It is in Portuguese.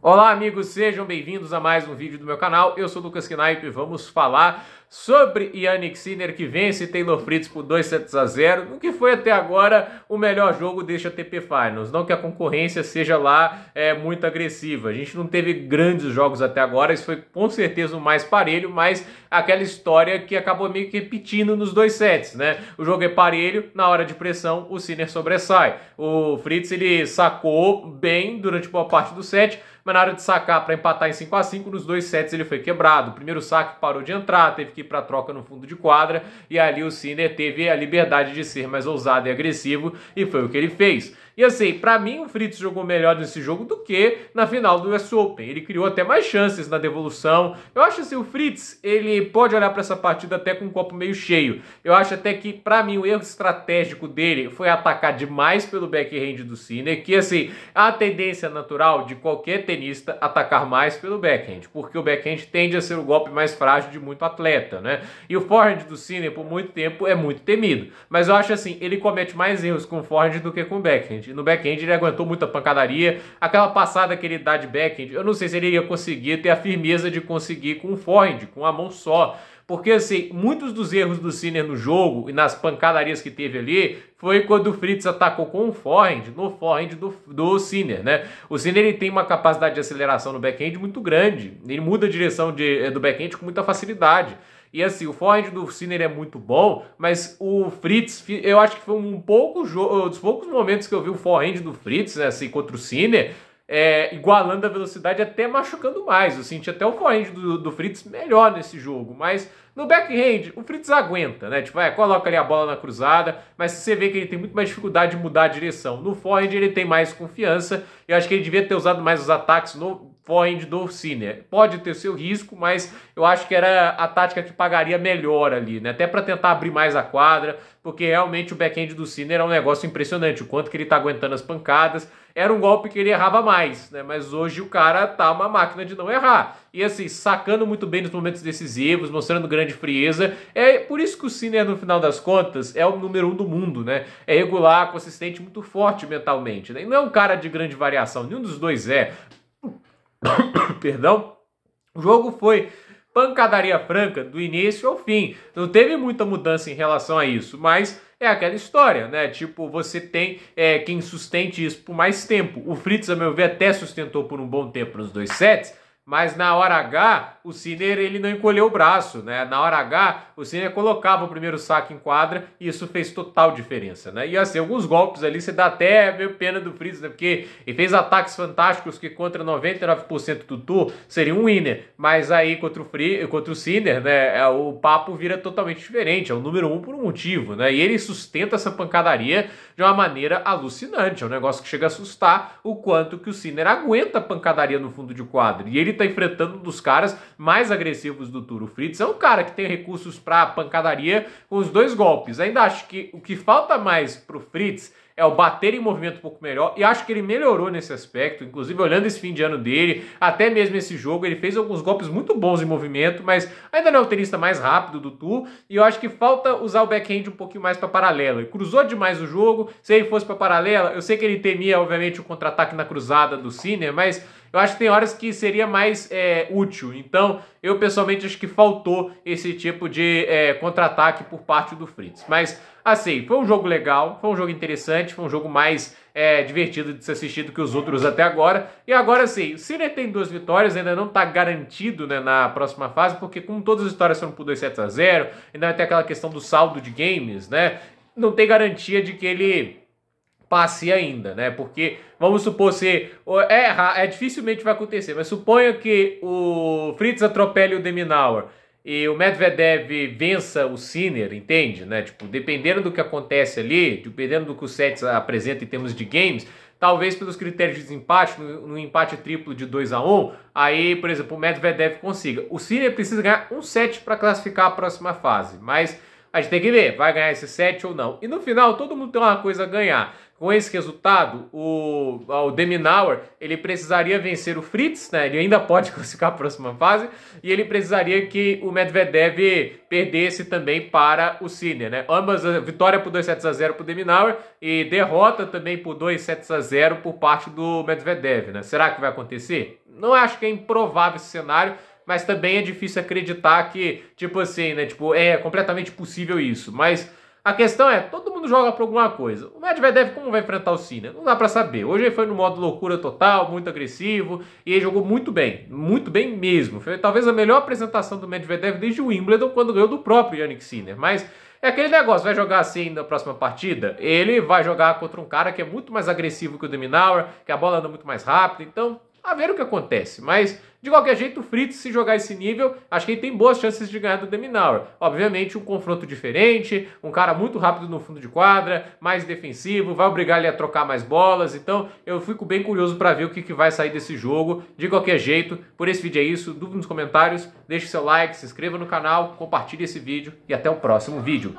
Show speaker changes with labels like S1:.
S1: Olá amigos, sejam bem-vindos a mais um vídeo do meu canal, eu sou Lucas Knaip e vamos falar sobre Yannick Sinner, que vence Taylor Fritz por 2 sets a 0, o que foi até agora o melhor jogo deste ATP Finals. Não que a concorrência seja lá é, muito agressiva. A gente não teve grandes jogos até agora, isso foi com certeza o mais parelho, mas aquela história que acabou meio que repetindo nos dois sets, né? O jogo é parelho, na hora de pressão o Sinner sobressai. O Fritz ele sacou bem durante boa parte do set, mas na hora de sacar para empatar em 5 a 5 nos dois sets ele foi quebrado. O primeiro saque parou de entrar, teve que para troca no fundo de quadra. E ali o Sinner teve a liberdade de ser mais ousado e agressivo, e foi o que ele fez. E assim, para mim o Fritz jogou melhor nesse jogo do que na final do US Open. Ele criou até mais chances na devolução. Eu acho assim, o Fritz, ele pode olhar para essa partida até com um copo meio cheio. Eu acho até que para mim o erro estratégico dele foi atacar demais pelo backhand do Sinner, que assim, a tendência natural de qualquer tenista atacar mais pelo backhand, porque o backhand tende a ser o golpe mais frágil de muito atleta, né? E o forehand do Sinner por muito tempo é muito temido, mas eu acho assim, ele comete mais erros com forehand do que com backhand. No back-end ele aguentou muita pancadaria. Aquela passada que ele dá de back-end, eu não sei se ele ia conseguir ter a firmeza de conseguir com o forehand, com a mão só. Porque, assim, muitos dos erros do Sinner no jogo e nas pancadarias que teve ali foi quando o Fritz atacou com o forehand, no forehand do, do Sinner, né? O Sinner ele tem uma capacidade de aceleração no back-end muito grande. Ele muda a direção de, eh, do back-end com muita facilidade. E assim, o forehand do Sinner é muito bom, mas o Fritz, eu acho que foi um pouco dos poucos momentos que eu vi o forehand do Fritz, né, assim, contra o Sinner, é, igualando a velocidade até machucando mais. Eu senti até o forehand do, do Fritz melhor nesse jogo, mas no backhand o Fritz aguenta, né? Tipo, é, coloca ali a bola na cruzada, mas você vê que ele tem muito mais dificuldade de mudar a direção. No forehand ele tem mais confiança, eu acho que ele devia ter usado mais os ataques no, Forehand do Sinner. Pode ter seu risco, mas eu acho que era a tática que pagaria melhor ali, né? Até para tentar abrir mais a quadra, porque realmente o back-end do Sinner é um negócio impressionante, o quanto que ele tá aguentando as pancadas. Era um golpe que ele errava mais, né? Mas hoje o cara tá uma máquina de não errar. E assim, sacando muito bem nos momentos decisivos, mostrando grande frieza. É por isso que o Sinner, no final das contas, é o número um do mundo, né? É regular, consistente, muito forte mentalmente. Né? E não é um cara de grande variação, nenhum dos dois é. Perdão. O jogo foi pancadaria franca do início ao fim. Não teve muita mudança em relação a isso, mas é aquela história, né? Tipo, você tem é, quem sustente isso por mais tempo. O Fritz, a meu ver, até sustentou por um bom tempo nos dois sets mas na hora H o Sinner ele não encolheu o braço, né? Na hora H o Sinner colocava o primeiro saque em quadra e isso fez total diferença, né? E assim, alguns golpes ali você dá até meio pena do Fritz, né? Porque ele fez ataques fantásticos que contra 99% do tour seria um winner, mas aí contra o Free, contra o Sinner, né, é, o papo vira totalmente diferente, é o número um por um motivo, né? E ele sustenta essa pancadaria de uma maneira alucinante, é um negócio que chega a assustar o quanto que o Sinner aguenta a pancadaria no fundo de quadra E ele tá enfrentando um dos caras mais agressivos do Turo Fritz. É um cara que tem recursos para pancadaria com os dois golpes. Ainda acho que o que falta mais pro Fritz é o bater em movimento um pouco melhor, e acho que ele melhorou nesse aspecto, inclusive olhando esse fim de ano dele, até mesmo esse jogo, ele fez alguns golpes muito bons em movimento, mas ainda não é o tenista mais rápido do tour, e eu acho que falta usar o backhand um pouquinho mais para paralela. Ele cruzou demais o jogo, se ele fosse para paralela, eu sei que ele temia, obviamente, o contra-ataque na cruzada do Sinner, mas eu acho que tem horas que seria mais é, útil. Então, eu pessoalmente acho que faltou esse tipo de é, contra-ataque por parte do Fritz. Mas, assim, foi um jogo legal, foi um jogo interessante, foi um jogo mais é, divertido de ser assistido que os outros até agora. E agora, sim, o ele tem duas vitórias, ainda não está garantido né, na próxima fase, porque como todas as histórias foram por 2 sets a 0, ainda ter aquela questão do saldo de games, né? Não tem garantia de que ele passe ainda, né? Porque vamos supor se é, é dificilmente vai acontecer, mas suponha que o Fritz atropele o Deminauer e o Medvedev vença o Sinner, entende, né? Tipo, dependendo do que acontece ali, dependendo do que o Sets apresenta em termos de games, talvez pelos critérios de desempate, no, no empate triplo de 2 a 1 um, aí, por exemplo, o Medvedev consiga. O Sinner precisa ganhar um set para classificar a próxima fase, mas a gente tem que ver, vai ganhar esse set ou não. E no final, todo mundo tem uma coisa a ganhar. Com esse resultado, o, ah, o Deminauer ele precisaria vencer o Fritz, né? Ele ainda pode classificar a próxima fase e ele precisaria que o Medvedev perdesse também para o Sinner, né? Ambas eh, vitória por 2 sets a 0 para o Deminauer e derrota também por 2 sets a 0 por parte do Medvedev, né? Será que vai acontecer? Não acho que é improvável esse cenário, mas também é difícil acreditar que, tipo assim, né? Tipo, é completamente possível isso, mas a questão é, todo mundo joga por alguma coisa. O Medvedev como vai enfrentar o Sinner? Não dá para saber. Hoje ele foi no modo loucura total, muito agressivo, e ele jogou muito bem, muito bem mesmo. Foi talvez a melhor apresentação do Medvedev desde o Wimbledon, quando ganhou do próprio Yannick Sinner, mas... É aquele negócio, vai jogar assim na próxima partida? Ele vai jogar contra um cara que é muito mais agressivo que o Deminaur, que a bola anda muito mais rápido, então a ver o que acontece. Mas, de qualquer jeito, o Fritz, se jogar esse nível, acho que ele tem boas chances de ganhar do Deminauer. Obviamente, um confronto diferente, um cara muito rápido no fundo de quadra, mais defensivo, vai obrigar ele a trocar mais bolas. Então, eu fico bem curioso para ver o que, que vai sair desse jogo. De qualquer jeito, por esse vídeo é isso. Dúvida nos comentários, deixe seu like, se inscreva no canal, compartilhe esse vídeo e até o próximo vídeo.